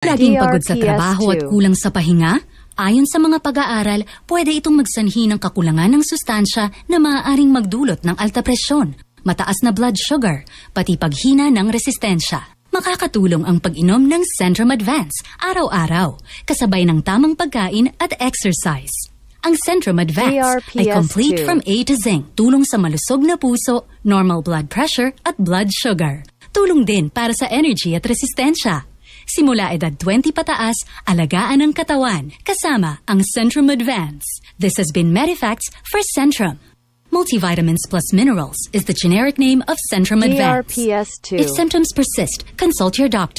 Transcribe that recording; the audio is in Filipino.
Laging pagod sa trabaho at kulang sa pahinga? Ayon sa mga pag-aaral, pwede itong magsanhi ng kakulangan ng sustansya na maaaring magdulot ng alta presyon, mataas na blood sugar, pati paghina ng resistensya. Makakatulong ang pag-inom ng Centrum Advance araw-araw, kasabay ng tamang pagkain at exercise. Ang Centrum Advance ay complete from A to zinc, tulong sa malusog na puso, normal blood pressure at blood sugar. Tulong din para sa energy at resistensya. Simula edad 20 pataas, alagaan ang katawan kasama ang Centrum Advance. This has been Medifacts for Centrum. Multivitamins plus minerals is the generic name of Centrum Advance. GRPS2. If symptoms persist, consult your doctor.